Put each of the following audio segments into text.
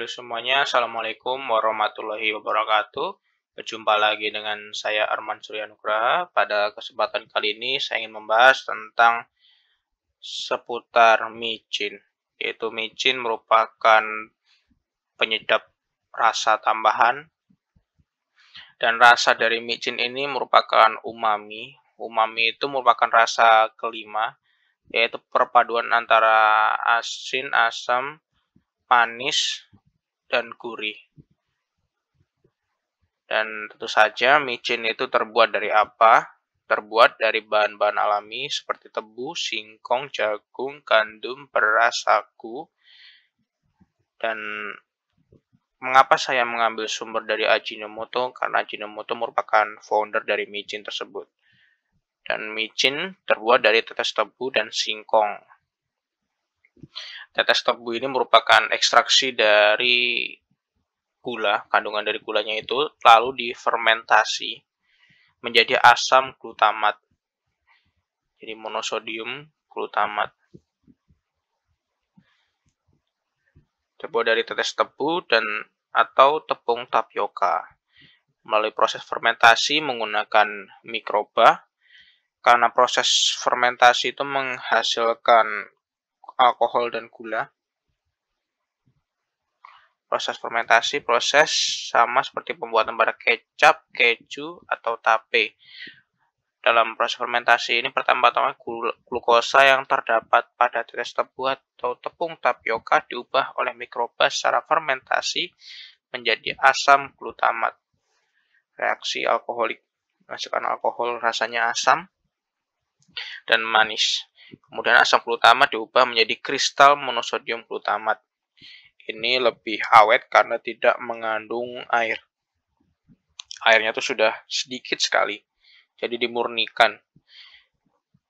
halo semuanya. Assalamualaikum warahmatullahi wabarakatuh. Berjumpa lagi dengan saya Arman Suryanugraha. Pada kesempatan kali ini saya ingin membahas tentang seputar micin. Yaitu micin merupakan penyedap rasa tambahan. Dan rasa dari micin ini merupakan umami. Umami itu merupakan rasa kelima yaitu perpaduan antara asin, asam, manis, dan gurih. Dan tentu saja micin itu terbuat dari apa? Terbuat dari bahan-bahan alami seperti tebu, singkong, jagung, gandum, beras, sagu. Dan mengapa saya mengambil sumber dari Ajinomoto? Karena Ajinomoto merupakan founder dari micin tersebut. Dan micin terbuat dari tetes tebu dan singkong. Tetes tebu ini merupakan ekstraksi dari gula, kandungan dari gulanya itu lalu difermentasi menjadi asam glutamat. Jadi monosodium glutamat. Terbuat dari tetes tebu dan atau tepung tapioka. Melalui proses fermentasi menggunakan mikroba, karena proses fermentasi itu menghasilkan alkohol dan gula. Proses fermentasi proses sama seperti pembuatan pada kecap, keju, atau tape. Dalam proses fermentasi ini pertama-tama glukosa yang terdapat pada tetes tebu atau tepung tapioka diubah oleh mikroba secara fermentasi menjadi asam glutamat. Reaksi alkoholik masukkan alkohol rasanya asam dan manis. Kemudian asam glutamat diubah menjadi kristal monosodium glutamat. Ini lebih awet karena tidak mengandung air. Airnya itu sudah sedikit sekali. Jadi dimurnikan.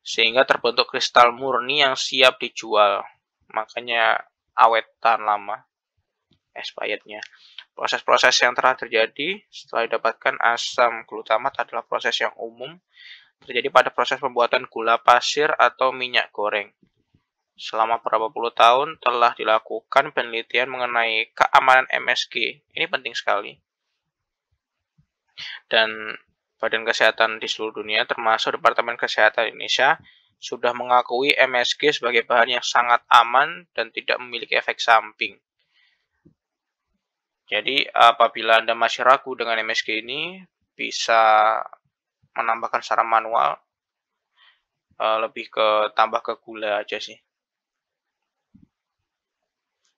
Sehingga terbentuk kristal murni yang siap dijual. Makanya awet tahan lama expirednya. Proses-proses yang telah terjadi setelah didapatkan asam glutamat adalah proses yang umum terjadi pada proses pembuatan gula pasir atau minyak goreng. Selama beberapa puluh tahun telah dilakukan penelitian mengenai keamanan MSG. Ini penting sekali. Dan Badan Kesehatan di seluruh dunia, termasuk Departemen Kesehatan Indonesia, sudah mengakui MSG sebagai bahan yang sangat aman dan tidak memiliki efek samping. Jadi apabila Anda masih ragu dengan MSG ini, bisa menambahkan secara manual eh, lebih ke tambah ke gula aja sih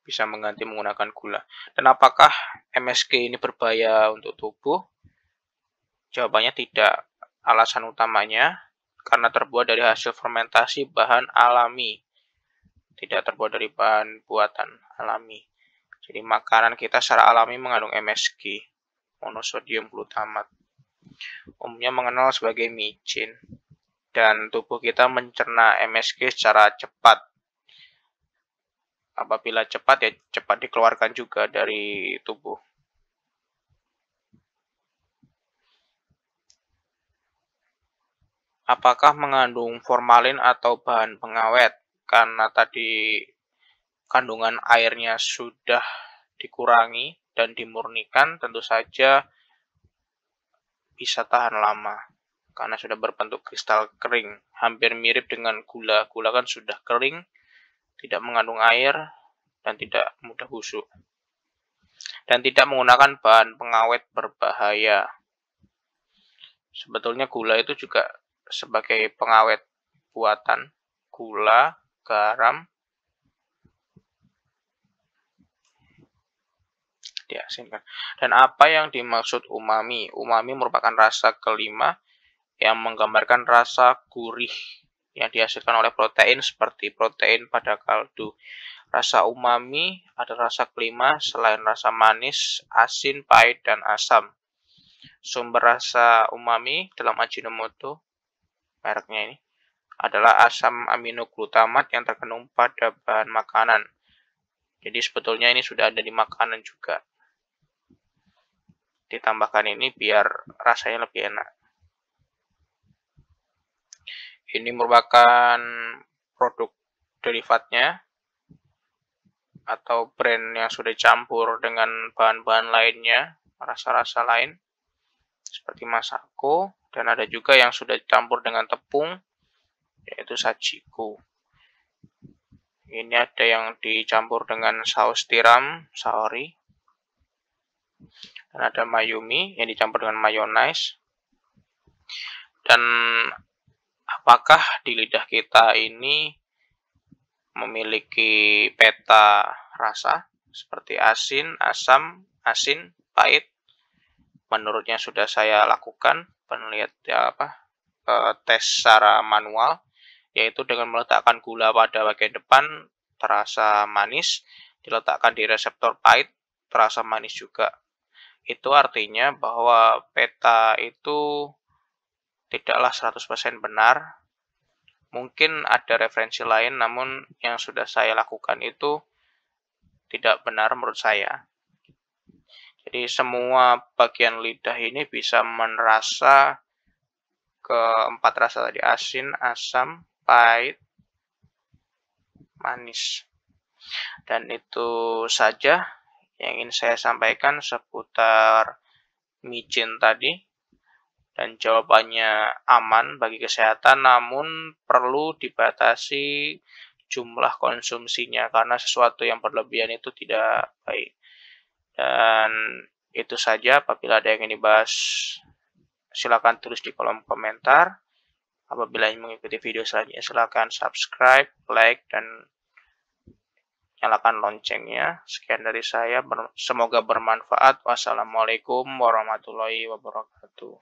bisa mengganti menggunakan gula dan apakah MSG ini berbahaya untuk tubuh jawabannya tidak alasan utamanya karena terbuat dari hasil fermentasi bahan alami tidak terbuat dari bahan buatan alami jadi makanan kita secara alami mengandung MSG monosodium glutamat umumnya mengenal sebagai micin, dan tubuh kita mencerna MSG secara cepat. Apabila cepat ya cepat dikeluarkan juga dari tubuh. Apakah mengandung formalin atau bahan pengawet? Karena tadi kandungan airnya sudah dikurangi dan dimurnikan, tentu saja bisa tahan lama karena sudah berbentuk kristal kering, hampir mirip dengan gula. Gula kan sudah kering, tidak mengandung air, dan tidak mudah busuk. Dan tidak menggunakan bahan pengawet berbahaya. Sebetulnya gula itu juga sebagai pengawet buatan. Gula, garam, diasinkan. Ya, dan apa yang dimaksud umami? Umami merupakan rasa kelima yang menggambarkan rasa gurih yang dihasilkan oleh protein seperti protein pada kaldu. Rasa umami ada rasa kelima selain rasa manis, asin, pahit, dan asam. Sumber rasa umami dalam Ajinomoto, mereknya ini, adalah asam amino glutamat yang terkandung pada bahan makanan. Jadi sebetulnya ini sudah ada di makanan juga ditambahkan ini biar rasanya lebih enak. Ini merupakan produk derivatnya atau brand yang sudah campur dengan bahan-bahan lainnya, rasa-rasa lain seperti masako dan ada juga yang sudah dicampur dengan tepung yaitu sajiku. Ini ada yang dicampur dengan saus tiram, saori, dan ada Mayumi yang dicampur dengan mayonnaise. Dan apakah di lidah kita ini memiliki peta rasa seperti asin, asam, asin, pahit. Menurutnya sudah saya lakukan penelitian ya apa e, tes secara manual yaitu dengan meletakkan gula pada bagian depan terasa manis, diletakkan di reseptor pahit terasa manis juga itu artinya bahwa peta itu tidaklah 100% benar. Mungkin ada referensi lain namun yang sudah saya lakukan itu tidak benar menurut saya. Jadi semua bagian lidah ini bisa merasa keempat rasa tadi asin, asam, pahit, manis. Dan itu saja yang ingin saya sampaikan seputar micin tadi dan jawabannya aman bagi kesehatan namun perlu dibatasi jumlah konsumsinya karena sesuatu yang berlebihan itu tidak baik. Dan itu saja apabila ada yang ingin dibahas silakan tulis di kolom komentar. Apabila ingin mengikuti video selanjutnya silakan subscribe, like dan nyalakan loncengnya. Sekian dari saya, semoga bermanfaat. Wassalamualaikum warahmatullahi wabarakatuh.